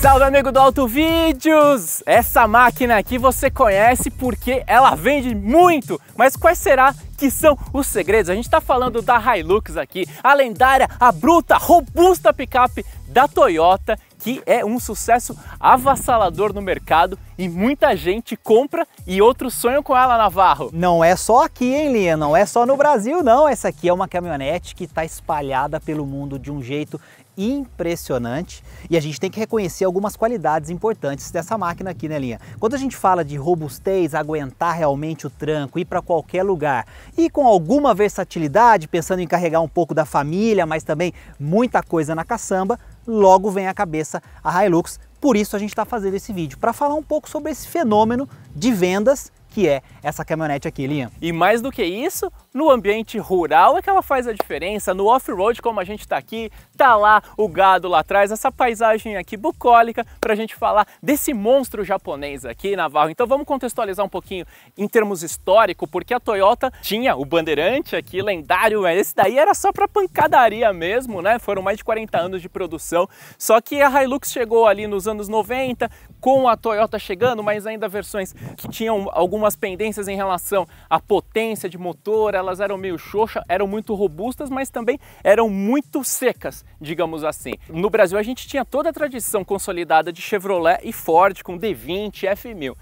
Salve amigo do Auto Vídeos! Essa máquina aqui você conhece porque ela vende muito, mas quais será que são os segredos? A gente está falando da Hilux aqui, a lendária, a bruta, robusta picape da Toyota que é um sucesso avassalador no mercado e muita gente compra e outros sonham com ela, Navarro. Não é só aqui, hein, Linha? Não é só no Brasil, não. Essa aqui é uma caminhonete que está espalhada pelo mundo de um jeito impressionante e a gente tem que reconhecer algumas qualidades importantes dessa máquina aqui, né, Linha? Quando a gente fala de robustez, aguentar realmente o tranco, ir para qualquer lugar e com alguma versatilidade, pensando em carregar um pouco da família, mas também muita coisa na caçamba, logo vem à cabeça a Hilux. Por isso a gente está fazendo esse vídeo, para falar um pouco sobre esse fenômeno de vendas que é essa caminhonete aqui, Liam. E mais do que isso, no ambiente rural é que ela faz a diferença, no off-road como a gente está aqui, tá lá o gado lá atrás, essa paisagem aqui bucólica para a gente falar desse monstro japonês aqui, Navarro. Então vamos contextualizar um pouquinho em termos histórico, porque a Toyota tinha o bandeirante aqui, lendário, é, esse daí era só para pancadaria mesmo, né? Foram mais de 40 anos de produção, só que a Hilux chegou ali nos anos 90 com a Toyota chegando, mas ainda versões que tinham algumas pendências em relação à potência de motor, elas eram meio xoxas, eram muito robustas, mas também eram muito secas, digamos assim. No Brasil a gente tinha toda a tradição consolidada de Chevrolet e Ford com D20, F1000.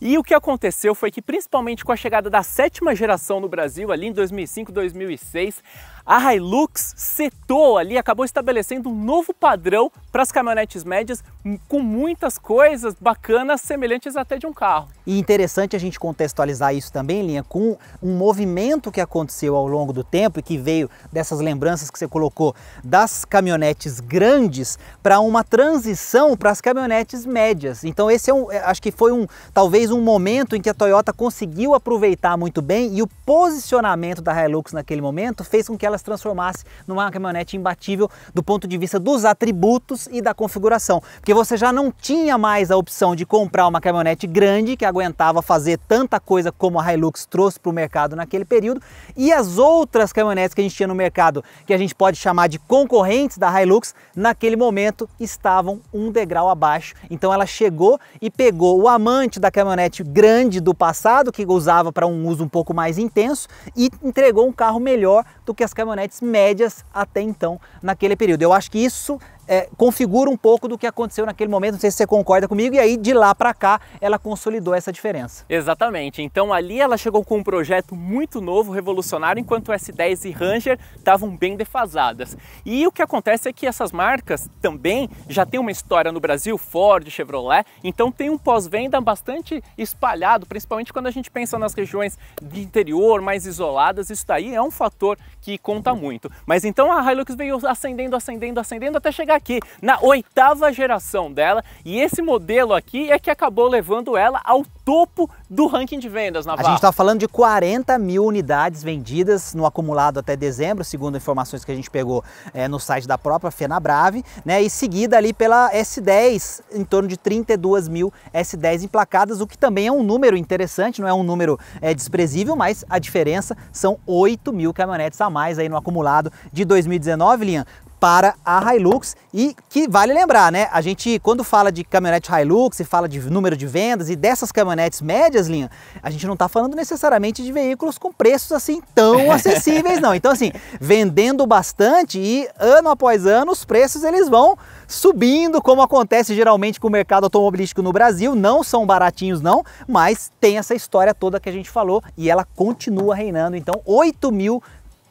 E o que aconteceu foi que, principalmente com a chegada da sétima geração no Brasil, ali em 2005, 2006, a Hilux setou ali, acabou estabelecendo um novo padrão para as caminhonetes médias hum, com muitas coisas bacanas semelhantes até de um carro. E interessante a gente contextualizar isso também, Linha, com um movimento que aconteceu ao longo do tempo e que veio dessas lembranças que você colocou das caminhonetes grandes para uma transição para as caminhonetes médias. Então esse é um, é, acho que foi um talvez um momento em que a Toyota conseguiu aproveitar muito bem e o posicionamento da Hilux naquele momento fez com que ela ela se transformasse numa caminhonete imbatível do ponto de vista dos atributos e da configuração, porque você já não tinha mais a opção de comprar uma caminhonete grande que aguentava fazer tanta coisa como a Hilux trouxe para o mercado naquele período e as outras caminhonetes que a gente tinha no mercado, que a gente pode chamar de concorrentes da Hilux, naquele momento estavam um degrau abaixo. Então ela chegou e pegou o amante da caminhonete grande do passado, que usava para um uso um pouco mais intenso, e entregou um carro melhor do que as caminhonetes caminhonetes médias até então naquele período. Eu acho que isso é, configura um pouco do que aconteceu naquele momento, não sei se você concorda comigo, e aí de lá para cá ela consolidou essa diferença. Exatamente, então ali ela chegou com um projeto muito novo, revolucionário, enquanto S10 e Ranger estavam bem defasadas. E o que acontece é que essas marcas também já têm uma história no Brasil, Ford, Chevrolet, então tem um pós-venda bastante espalhado, principalmente quando a gente pensa nas regiões de interior, mais isoladas, isso daí é um fator que conta muito. Mas então a Hilux veio ascendendo, ascendendo, ascendendo, até chegar aqui na oitava geração dela e esse modelo aqui é que acabou levando ela ao topo do ranking de vendas, Navarro. A gente está falando de 40 mil unidades vendidas no acumulado até dezembro, segundo informações que a gente pegou é, no site da própria Fenabrave, né? E seguida ali pela S10, em torno de 32 mil S10 emplacadas, o que também é um número interessante, não é um número é, desprezível, mas a diferença são 8 mil caminhonetes a mais aí no acumulado de 2019, Linha para a Hilux e que vale lembrar, né? A gente quando fala de caminhonete Hilux e fala de número de vendas e dessas caminhonetes médias linha, a gente não está falando necessariamente de veículos com preços assim tão acessíveis não. Então assim, vendendo bastante e ano após ano os preços eles vão subindo, como acontece geralmente com o mercado automobilístico no Brasil, não são baratinhos não, mas tem essa história toda que a gente falou e ela continua reinando. Então, 8 mil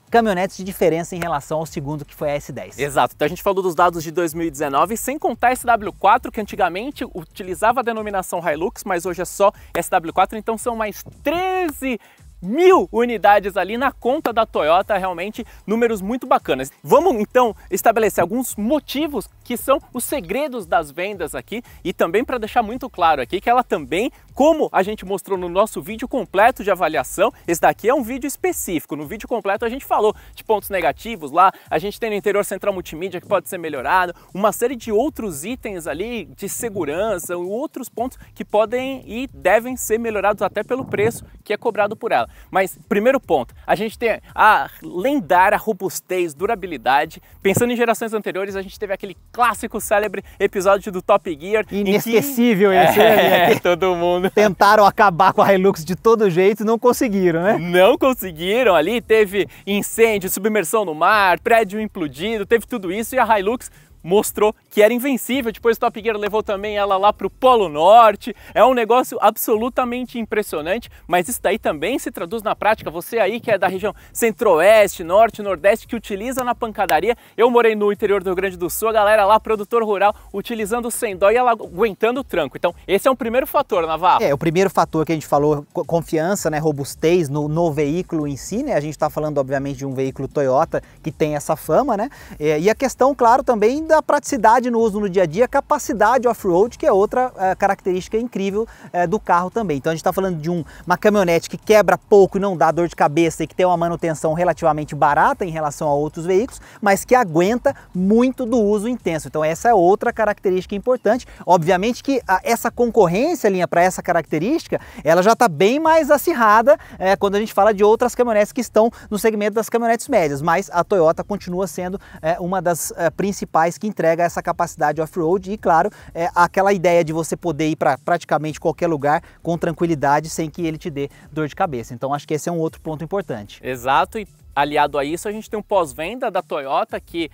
caminhonetes de diferença em relação ao segundo, que foi a S10. Exato, então a gente falou dos dados de 2019, sem contar a SW4, que antigamente utilizava a denominação Hilux, mas hoje é só SW4, então são mais 13 mil unidades ali na conta da Toyota, realmente números muito bacanas. Vamos então estabelecer alguns motivos que são os segredos das vendas aqui e também para deixar muito claro aqui que ela também, como a gente mostrou no nosso vídeo completo de avaliação, esse daqui é um vídeo específico. No vídeo completo a gente falou de pontos negativos lá, a gente tem no interior central multimídia que pode ser melhorado, uma série de outros itens ali de segurança, outros pontos que podem e devem ser melhorados até pelo preço que é cobrado por ela. Mas, primeiro ponto, a gente tem a lendária robustez, durabilidade. Pensando em gerações anteriores, a gente teve aquele clássico, célebre episódio do Top Gear. Inesquecível que... esse, é, né, todo mundo. Tentaram acabar com a Hilux de todo jeito e não conseguiram, né? Não conseguiram. Ali teve incêndio, submersão no mar, prédio implodido, teve tudo isso e a Hilux mostrou que era invencível, depois o Top Gear levou também ela lá para o Polo Norte. É um negócio absolutamente impressionante, mas isso daí também se traduz na prática. Você aí que é da região centro-oeste, norte, nordeste, que utiliza na pancadaria. Eu morei no interior do Rio Grande do Sul, a galera lá, produtor rural, utilizando sem dó e ela aguentando o tranco. Então, esse é um primeiro fator, Navarro. É, o primeiro fator que a gente falou, confiança, né, robustez no, no veículo em si, né? A gente está falando, obviamente, de um veículo Toyota que tem essa fama, né? É, e a questão, claro, também da praticidade no uso no dia a dia, capacidade off-road, que é outra é, característica incrível é, do carro também. Então a gente está falando de um, uma caminhonete que quebra pouco e não dá dor de cabeça e que tem uma manutenção relativamente barata em relação a outros veículos, mas que aguenta muito do uso intenso. Então essa é outra característica importante. Obviamente que a, ah, essa concorrência, linha, para essa característica, ela já está bem mais acirrada é, quando a gente fala de outras caminhonetes que estão no segmento das caminhonetes médias, mas a Toyota continua sendo é, uma das é, principais que entrega essa capacidade capacidade off-road e, claro, é, aquela ideia de você poder ir para praticamente qualquer lugar com tranquilidade sem que ele te dê dor de cabeça. Então, acho que esse é um outro ponto importante. Exato, e aliado a isso, a gente tem um pós-venda da Toyota que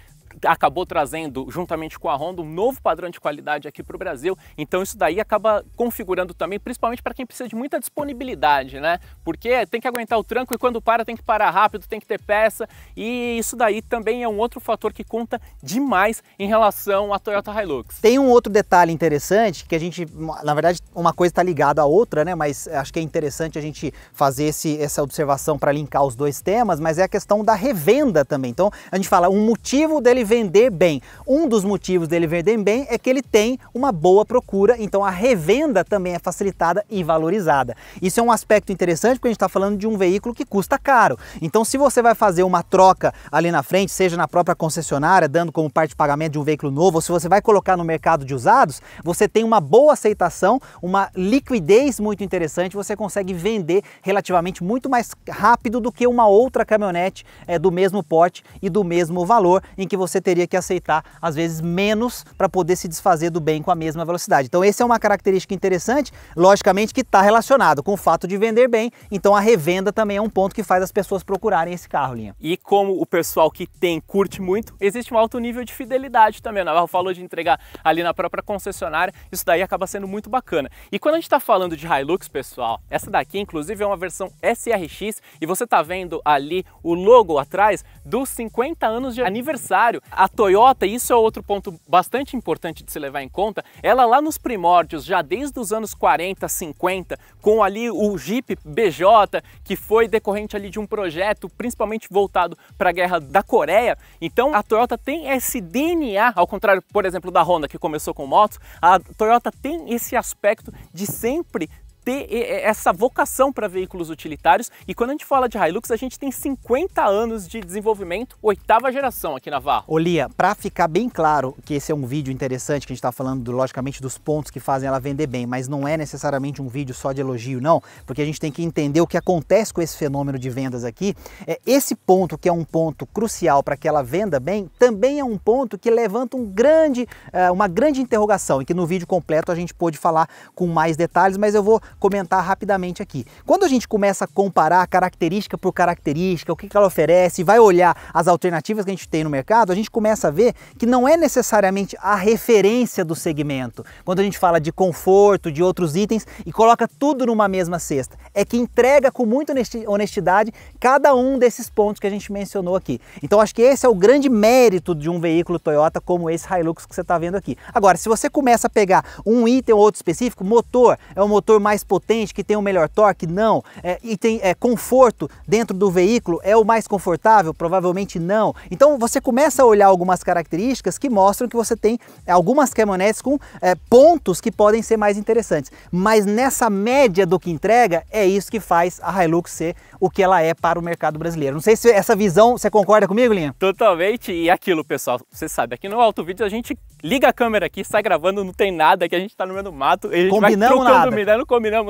acabou trazendo, juntamente com a Honda, um novo padrão de qualidade aqui para o Brasil. Então isso daí acaba configurando também, principalmente para quem precisa de muita disponibilidade, né? Porque tem que aguentar o tranco e quando para tem que parar rápido, tem que ter peça. E isso daí também é um outro fator que conta demais em relação à Toyota Hilux. Tem um outro detalhe interessante que a gente, na verdade, uma coisa está ligada à outra, né? Mas acho que é interessante a gente fazer esse, essa observação para linkar os dois temas, mas é a questão da revenda também. Então a gente fala um motivo dele ele vender bem. Um dos motivos dele vender bem é que ele tem uma boa procura, então a revenda também é facilitada e valorizada. Isso é um aspecto interessante porque a gente está falando de um veículo que custa caro. Então, se você vai fazer uma troca ali na frente, seja na própria concessionária, dando como parte de pagamento de um veículo novo, ou se você vai colocar no mercado de usados, você tem uma boa aceitação, uma liquidez muito interessante, você consegue vender relativamente muito mais rápido do que uma outra caminhonete é, do mesmo porte e do mesmo valor, em que você você teria que aceitar, às vezes, menos para poder se desfazer do bem com a mesma velocidade. Então, essa é uma característica interessante, logicamente, que está relacionado com o fato de vender bem. Então, a revenda também é um ponto que faz as pessoas procurarem esse carro, Linha. E como o pessoal que tem curte muito, existe um alto nível de fidelidade também. O Navarro falou de entregar ali na própria concessionária, isso daí acaba sendo muito bacana. E quando a gente está falando de Hilux, pessoal, essa daqui, inclusive, é uma versão SRX e você está vendo ali o logo atrás dos 50 anos de aniversário a Toyota, isso é outro ponto bastante importante de se levar em conta, ela lá nos primórdios, já desde os anos 40, 50, com ali o Jeep BJ, que foi decorrente ali de um projeto principalmente voltado para a guerra da Coreia. Então a Toyota tem esse DNA, ao contrário, por exemplo, da Honda que começou com motos, a Toyota tem esse aspecto de sempre ter essa vocação para veículos utilitários. E quando a gente fala de Hilux, a gente tem 50 anos de desenvolvimento, oitava geração aqui na Varro. Olia, para ficar bem claro que esse é um vídeo interessante, que a gente está falando, do, logicamente, dos pontos que fazem ela vender bem, mas não é necessariamente um vídeo só de elogio, não, porque a gente tem que entender o que acontece com esse fenômeno de vendas aqui. É, esse ponto, que é um ponto crucial para que ela venda bem, também é um ponto que levanta um grande, eh, uma grande interrogação, e que no vídeo completo a gente pôde falar com mais detalhes, mas eu vou comentar rapidamente aqui. Quando a gente começa a comparar característica por característica, o que, que ela oferece, vai olhar as alternativas que a gente tem no mercado, a gente começa a ver que não é necessariamente a referência do segmento. Quando a gente fala de conforto, de outros itens e coloca tudo numa mesma cesta, é que entrega com muita honestidade cada um desses pontos que a gente mencionou aqui. Então acho que esse é o grande mérito de um veículo Toyota como esse Hilux que você está vendo aqui. Agora, se você começa a pegar um item ou outro específico, motor é um motor mais potente, que tem o melhor torque? Não. É, e tem é, conforto dentro do veículo? É o mais confortável? Provavelmente não. Então você começa a olhar algumas características que mostram que você tem é, algumas caminhonetes com é, pontos que podem ser mais interessantes. Mas nessa média do que entrega, é isso que faz a Hilux ser o que ela é para o mercado brasileiro. Não sei se essa visão você concorda comigo, Linha? Totalmente. E aquilo, pessoal, você sabe, aqui no Alto Vídeo a gente liga a câmera aqui, sai gravando, não tem nada, que a gente está no meio do mato, e a gente combinamos vai trocando, nada. combinamos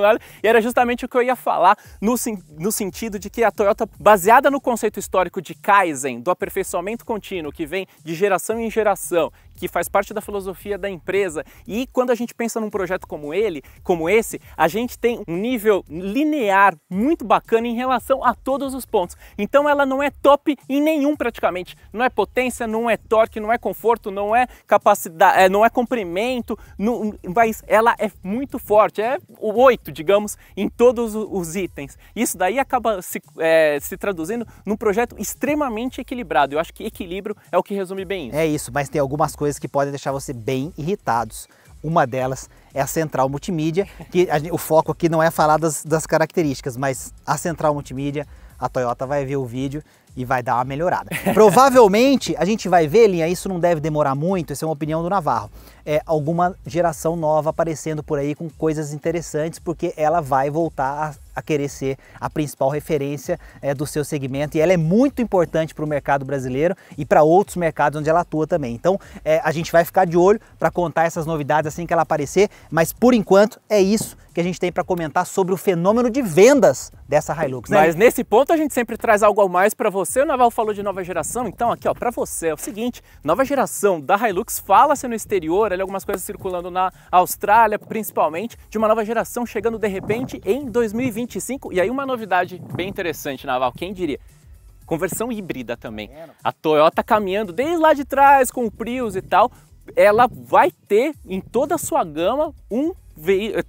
e era justamente o que eu ia falar no, no sentido de que a Toyota, baseada no conceito histórico de Kaizen, do aperfeiçoamento contínuo que vem de geração em geração que faz parte da filosofia da empresa. E quando a gente pensa num projeto como ele, como esse, a gente tem um nível linear muito bacana em relação a todos os pontos. Então ela não é top em nenhum praticamente. Não é potência, não é torque, não é conforto, não é capacidade, é, não é comprimento, não, mas ela é muito forte. É o 8, digamos, em todos os itens. Isso daí acaba se, é, se traduzindo num projeto extremamente equilibrado. Eu acho que equilíbrio é o que resume bem isso. É isso, mas tem algumas coisas que podem deixar você bem irritados. Uma delas é a central multimídia, que gente, o foco aqui não é falar das, das características, mas a central multimídia, a Toyota vai ver o vídeo e vai dar uma melhorada. Provavelmente a gente vai ver, Linha, isso não deve demorar muito, essa é uma opinião do Navarro, é alguma geração nova aparecendo por aí com coisas interessantes, porque ela vai voltar a querer ser a principal referência é, do seu segmento e ela é muito importante para o mercado brasileiro e para outros mercados onde ela atua também. Então é, a gente vai ficar de olho para contar essas novidades assim que ela aparecer, mas por enquanto é isso que a gente tem para comentar sobre o fenômeno de vendas dessa Hilux. Né? Mas nesse ponto a gente sempre traz algo a mais para você. O Naval falou de nova geração, então aqui ó, para você é o seguinte, nova geração da Hilux fala-se no exterior, ali algumas coisas circulando na Austrália, principalmente, de uma nova geração chegando de repente em 2025. E aí uma novidade bem interessante, Naval, quem diria? Conversão híbrida também. A Toyota caminhando desde lá de trás com o Prius e tal, ela vai ter em toda a sua gama um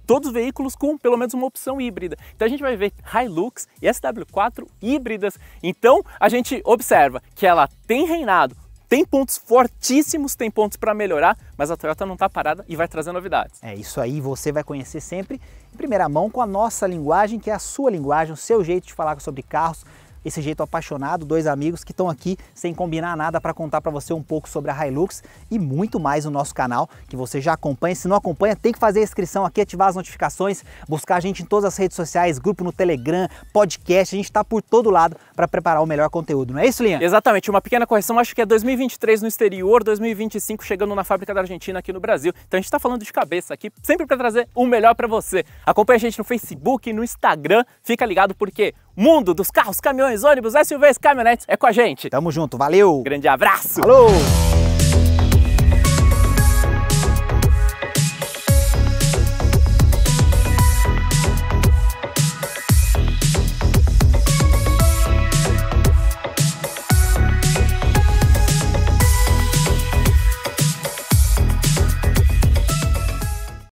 todos os veículos com pelo menos uma opção híbrida. Então a gente vai ver Hilux e SW4 híbridas. Então a gente observa que ela tem reinado, tem pontos fortíssimos, tem pontos para melhorar, mas a Toyota não está parada e vai trazer novidades. É isso aí, você vai conhecer sempre em primeira mão com a nossa linguagem, que é a sua linguagem, o seu jeito de falar sobre carros esse jeito apaixonado, dois amigos que estão aqui sem combinar nada para contar para você um pouco sobre a Hilux e muito mais no nosso canal que você já acompanha. Se não acompanha, tem que fazer a inscrição aqui, ativar as notificações, buscar a gente em todas as redes sociais, grupo no Telegram, podcast, a gente está por todo lado para preparar o melhor conteúdo, não é isso, Linha? Exatamente, uma pequena correção, acho que é 2023 no exterior, 2025 chegando na fábrica da Argentina aqui no Brasil. Então a gente está falando de cabeça aqui, sempre para trazer o melhor para você. Acompanha a gente no Facebook, no Instagram, fica ligado porque mundo dos carros, caminhões, ônibus, SUVs, caminhonetes é com a gente. Tamo junto, valeu! Grande abraço! Falou!